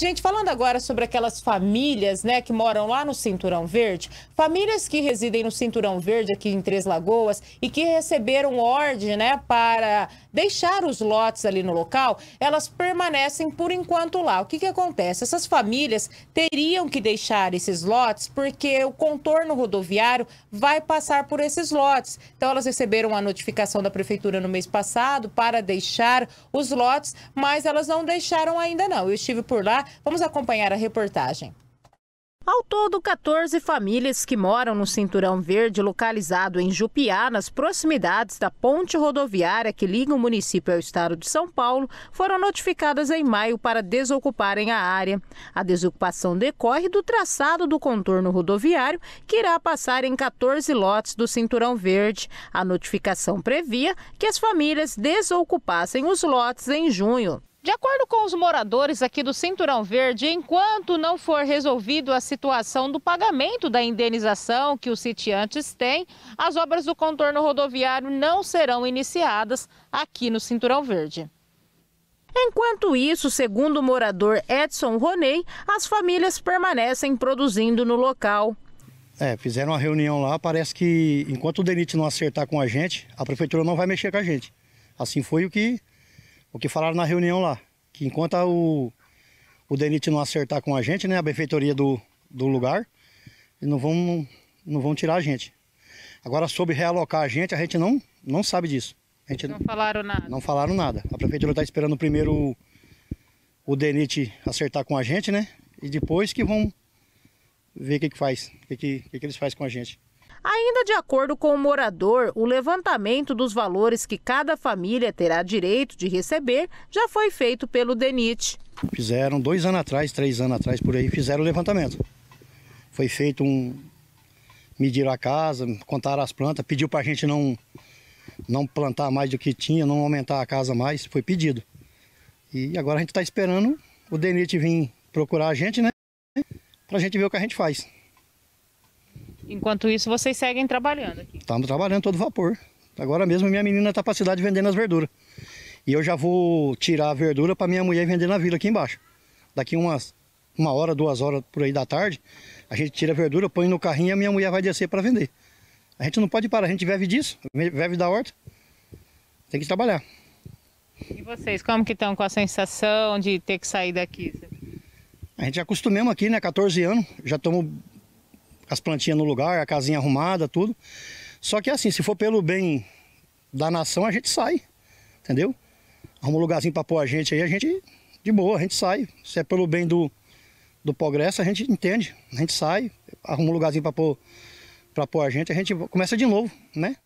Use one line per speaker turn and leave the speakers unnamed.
Gente, falando agora sobre aquelas famílias, né, que moram lá no Cinturão Verde, famílias que residem no Cinturão Verde aqui em Três Lagoas e que receberam ordem, né, para deixar os lotes ali no local, elas permanecem por enquanto lá. O que que acontece? Essas famílias teriam que deixar esses lotes porque o contorno rodoviário vai passar por esses lotes. Então elas receberam a notificação da prefeitura no mês passado para deixar os lotes, mas elas não deixaram ainda não. Eu estive por lá Vamos acompanhar a reportagem. Ao todo, 14 famílias que moram no Cinturão Verde, localizado em Jupiá, nas proximidades da ponte rodoviária que liga o município ao estado de São Paulo, foram notificadas em maio para desocuparem a área. A desocupação decorre do traçado do contorno rodoviário, que irá passar em 14 lotes do Cinturão Verde. A notificação previa que as famílias desocupassem os lotes em junho. De acordo com os moradores aqui do Cinturão Verde, enquanto não for resolvido a situação do pagamento da indenização que os sitiantes têm, as obras do contorno rodoviário não serão iniciadas aqui no Cinturão Verde. Enquanto isso, segundo o morador Edson Roney, as famílias permanecem produzindo no local.
É, fizeram uma reunião lá, parece que enquanto o DENIT não acertar com a gente, a prefeitura não vai mexer com a gente. Assim foi o que o que falaram na reunião lá, que enquanto o, o DENIT não acertar com a gente, né, a benfeitoria do, do lugar, não vão, não vão tirar a gente. Agora, sobre realocar a gente, a gente não, não sabe disso. A gente não
falaram nada.
Não falaram nada. A prefeitura está esperando primeiro o DENIT acertar com a gente, né? E depois que vão ver o que, que faz, o que, que, que, que eles fazem com a
gente. Ainda de acordo com o morador, o levantamento dos valores que cada família terá direito de receber já foi feito pelo DENIT.
Fizeram dois anos atrás, três anos atrás, por aí, fizeram o levantamento. Foi feito um. Mediram a casa, contaram as plantas, pediu para a gente não, não plantar mais do que tinha, não aumentar a casa mais, foi pedido. E agora a gente está esperando o DENIT vir procurar a gente, né? Para a gente ver o que a gente faz.
Enquanto isso, vocês seguem trabalhando aqui?
Estamos trabalhando todo vapor. Agora mesmo minha menina está para a cidade vendendo as verduras. E eu já vou tirar a verdura para minha mulher vender na vila aqui embaixo. Daqui umas uma hora, duas horas por aí da tarde, a gente tira a verdura, põe no carrinho e a minha mulher vai descer para vender. A gente não pode parar, a gente vive disso, vive da horta. Tem que trabalhar.
E vocês, como que estão com a sensação de ter que sair daqui?
A gente já acostumamos aqui, né? 14 anos, já estamos as plantinhas no lugar, a casinha arrumada, tudo. Só que assim, se for pelo bem da nação, a gente sai, entendeu? Arruma um lugarzinho para pôr a gente aí, a gente, de boa, a gente sai. Se é pelo bem do, do progresso, a gente entende, a gente sai, arruma um lugarzinho para pôr, pra pôr a gente, a gente começa de novo, né?